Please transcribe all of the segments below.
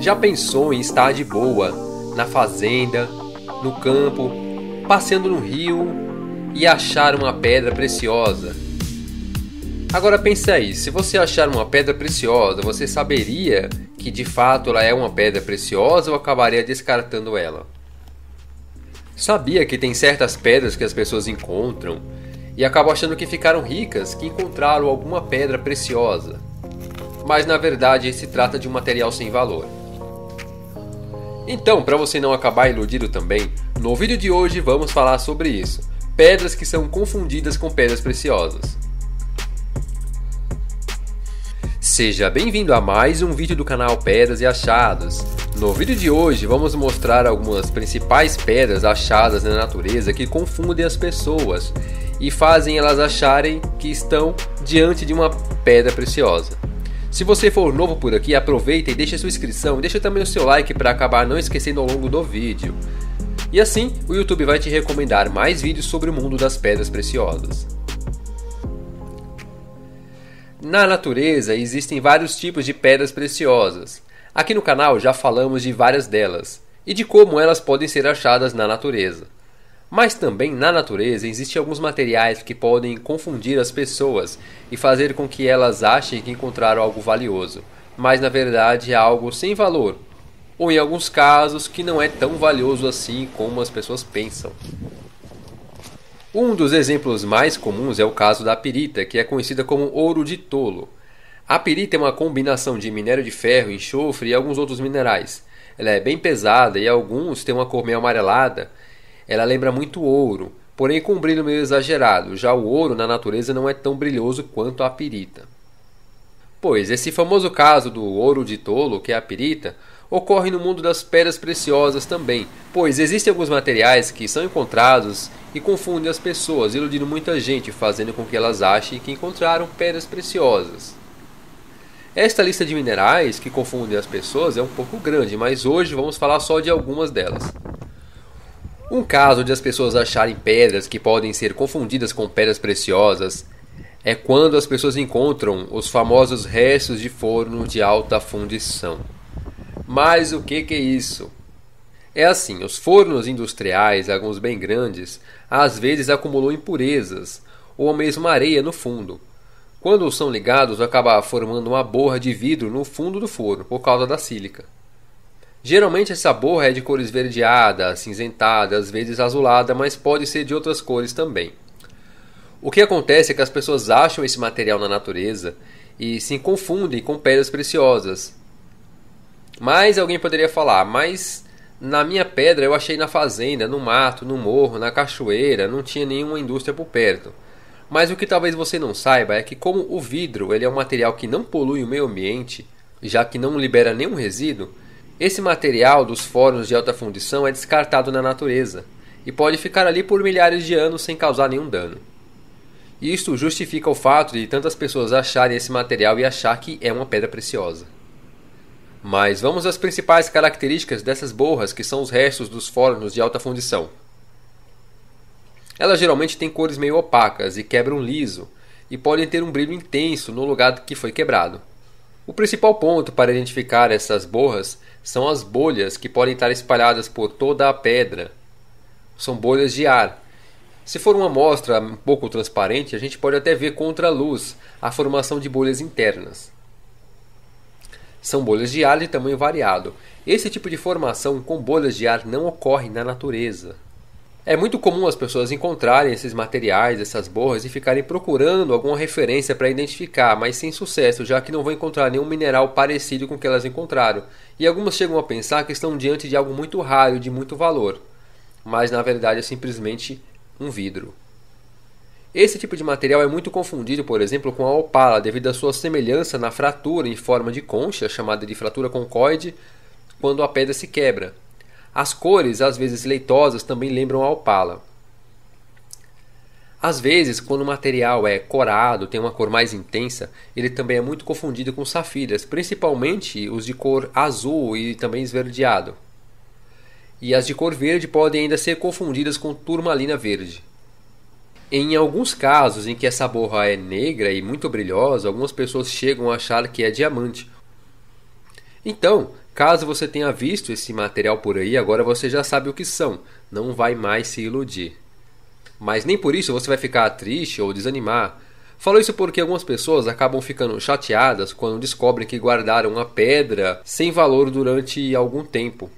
Já pensou em estar de boa, na fazenda, no campo, passeando no rio e achar uma pedra preciosa? Agora pense aí, se você achar uma pedra preciosa, você saberia que de fato ela é uma pedra preciosa ou acabaria descartando ela? Sabia que tem certas pedras que as pessoas encontram e acabam achando que ficaram ricas, que encontraram alguma pedra preciosa. Mas na verdade se trata de um material sem valor. Então, para você não acabar iludido também, no vídeo de hoje vamos falar sobre isso: pedras que são confundidas com pedras preciosas. Seja bem-vindo a mais um vídeo do canal Pedras e Achados. No vídeo de hoje vamos mostrar algumas principais pedras achadas na natureza que confundem as pessoas e fazem elas acharem que estão diante de uma pedra preciosa. Se você for novo por aqui, aproveita e deixa sua inscrição e deixa também o seu like para acabar não esquecendo ao longo do vídeo. E assim, o YouTube vai te recomendar mais vídeos sobre o mundo das pedras preciosas. Na natureza existem vários tipos de pedras preciosas. Aqui no canal já falamos de várias delas e de como elas podem ser achadas na natureza. Mas também na natureza existem alguns materiais que podem confundir as pessoas e fazer com que elas achem que encontraram algo valioso, mas na verdade é algo sem valor, ou em alguns casos que não é tão valioso assim como as pessoas pensam. Um dos exemplos mais comuns é o caso da pirita, que é conhecida como ouro de tolo. A pirita é uma combinação de minério de ferro, enxofre e alguns outros minerais. Ela é bem pesada e alguns têm uma cor meio amarelada ela lembra muito ouro, porém com um brilho meio exagerado, já o ouro na natureza não é tão brilhoso quanto a pirita. Pois esse famoso caso do ouro de tolo, que é a pirita, ocorre no mundo das pedras preciosas também, pois existem alguns materiais que são encontrados e confundem as pessoas, iludindo muita gente, fazendo com que elas achem que encontraram pedras preciosas. Esta lista de minerais que confundem as pessoas é um pouco grande, mas hoje vamos falar só de algumas delas. Um caso de as pessoas acharem pedras que podem ser confundidas com pedras preciosas é quando as pessoas encontram os famosos restos de forno de alta fundição. Mas o que, que é isso? É assim, os fornos industriais, alguns bem grandes, às vezes acumulam impurezas ou mesmo areia no fundo. Quando são ligados, acaba formando uma borra de vidro no fundo do forno por causa da sílica. Geralmente essa borra é de cor esverdeada, acinzentada, às vezes azulada, mas pode ser de outras cores também. O que acontece é que as pessoas acham esse material na natureza e se confundem com pedras preciosas. Mas alguém poderia falar, mas na minha pedra eu achei na fazenda, no mato, no morro, na cachoeira, não tinha nenhuma indústria por perto. Mas o que talvez você não saiba é que como o vidro ele é um material que não polui o meio ambiente, já que não libera nenhum resíduo, esse material dos fóruns de alta fundição é descartado na natureza e pode ficar ali por milhares de anos sem causar nenhum dano. Isto justifica o fato de tantas pessoas acharem esse material e achar que é uma pedra preciosa. Mas vamos às principais características dessas borras que são os restos dos fóruns de alta fundição. Elas geralmente têm cores meio opacas e quebram liso, e podem ter um brilho intenso no lugar que foi quebrado. O principal ponto para identificar essas borras são as bolhas que podem estar espalhadas por toda a pedra. São bolhas de ar. Se for uma amostra um pouco transparente, a gente pode até ver contra a luz a formação de bolhas internas. São bolhas de ar de tamanho variado. Esse tipo de formação com bolhas de ar não ocorre na natureza. É muito comum as pessoas encontrarem esses materiais, essas borras e ficarem procurando alguma referência para identificar, mas sem sucesso, já que não vão encontrar nenhum mineral parecido com o que elas encontraram. E algumas chegam a pensar que estão diante de algo muito raro e de muito valor, mas na verdade é simplesmente um vidro. Esse tipo de material é muito confundido, por exemplo, com a opala, devido à sua semelhança na fratura em forma de concha, chamada de fratura concoide, quando a pedra se quebra. As cores, às vezes leitosas, também lembram a opala. Às vezes, quando o material é corado, tem uma cor mais intensa, ele também é muito confundido com safiras, principalmente os de cor azul e também esverdeado. E as de cor verde podem ainda ser confundidas com turmalina verde. Em alguns casos em que essa borra é negra e muito brilhosa, algumas pessoas chegam a achar que é diamante. Então, Caso você tenha visto esse material por aí, agora você já sabe o que são, não vai mais se iludir. Mas nem por isso você vai ficar triste ou desanimar. Falo isso porque algumas pessoas acabam ficando chateadas quando descobrem que guardaram uma pedra sem valor durante algum tempo.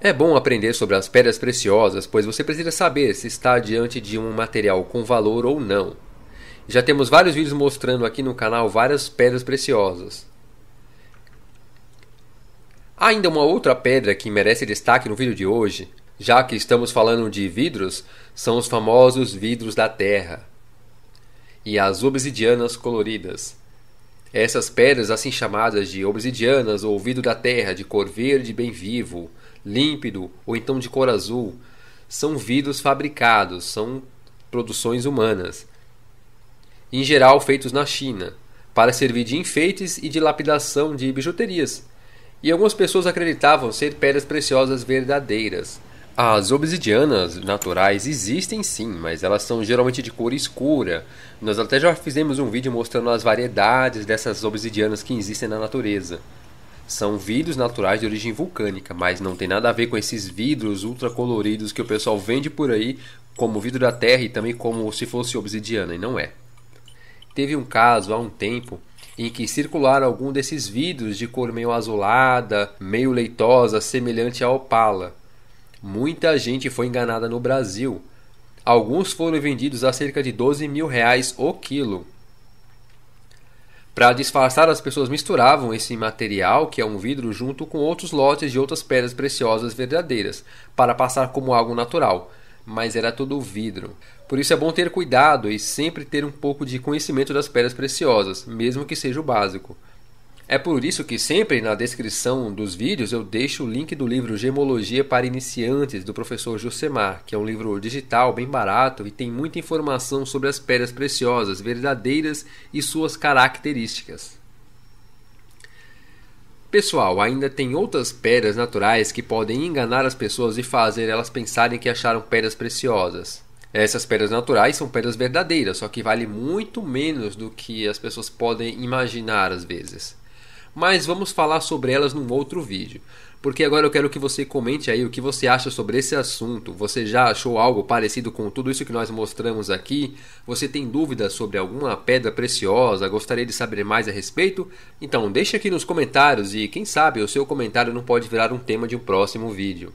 É bom aprender sobre as pedras preciosas, pois você precisa saber se está diante de um material com valor ou não. Já temos vários vídeos mostrando aqui no canal várias pedras preciosas. Há ainda uma outra pedra que merece destaque no vídeo de hoje, já que estamos falando de vidros, são os famosos vidros da terra e as obsidianas coloridas. Essas pedras, assim chamadas de obsidianas ou vidro da terra, de cor verde bem vivo, límpido ou então de cor azul, são vidros fabricados, são produções humanas, em geral feitos na China, para servir de enfeites e de lapidação de bijuterias, e algumas pessoas acreditavam ser pedras preciosas verdadeiras. As obsidianas naturais existem sim, mas elas são geralmente de cor escura. Nós até já fizemos um vídeo mostrando as variedades dessas obsidianas que existem na natureza. São vidros naturais de origem vulcânica, mas não tem nada a ver com esses vidros ultracoloridos que o pessoal vende por aí como vidro da terra e também como se fosse obsidiana, e não é. Teve um caso há um tempo em que circularam algum desses vidros de cor meio azulada, meio leitosa, semelhante à opala. Muita gente foi enganada no Brasil. Alguns foram vendidos a cerca de 12 mil reais o quilo. Para disfarçar, as pessoas misturavam esse material, que é um vidro, junto com outros lotes de outras pedras preciosas verdadeiras, para passar como algo natural mas era todo vidro. Por isso é bom ter cuidado e sempre ter um pouco de conhecimento das pedras preciosas, mesmo que seja o básico. É por isso que sempre na descrição dos vídeos eu deixo o link do livro Gemologia para Iniciantes do professor Josemar, que é um livro digital bem barato e tem muita informação sobre as pedras preciosas verdadeiras e suas características. Pessoal, ainda tem outras pedras naturais que podem enganar as pessoas e fazer elas pensarem que acharam pedras preciosas. Essas pedras naturais são pedras verdadeiras, só que vale muito menos do que as pessoas podem imaginar às vezes. Mas vamos falar sobre elas num outro vídeo porque agora eu quero que você comente aí o que você acha sobre esse assunto. Você já achou algo parecido com tudo isso que nós mostramos aqui? Você tem dúvidas sobre alguma pedra preciosa? Gostaria de saber mais a respeito? Então deixe aqui nos comentários e quem sabe o seu comentário não pode virar um tema de um próximo vídeo.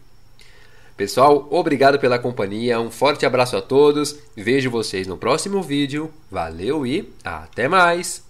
Pessoal, obrigado pela companhia, um forte abraço a todos, vejo vocês no próximo vídeo, valeu e até mais!